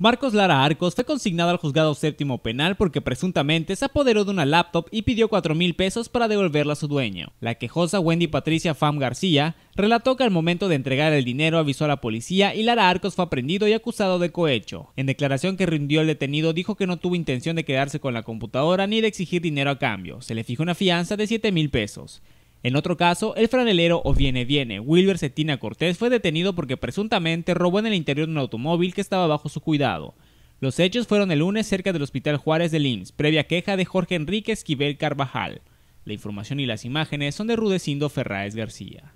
Marcos Lara Arcos fue consignado al juzgado séptimo penal porque presuntamente se apoderó de una laptop y pidió 4 mil pesos para devolverla a su dueño. La quejosa Wendy Patricia Fam García relató que al momento de entregar el dinero avisó a la policía y Lara Arcos fue aprendido y acusado de cohecho. En declaración que rindió el detenido dijo que no tuvo intención de quedarse con la computadora ni de exigir dinero a cambio. Se le fijó una fianza de 7 mil pesos. En otro caso, el franelero o viene viene, Wilber Cetina Cortés, fue detenido porque presuntamente robó en el interior de un automóvil que estaba bajo su cuidado. Los hechos fueron el lunes cerca del Hospital Juárez de Linz previa queja de Jorge Enrique Esquivel Carvajal. La información y las imágenes son de Rudecindo Ferráez García.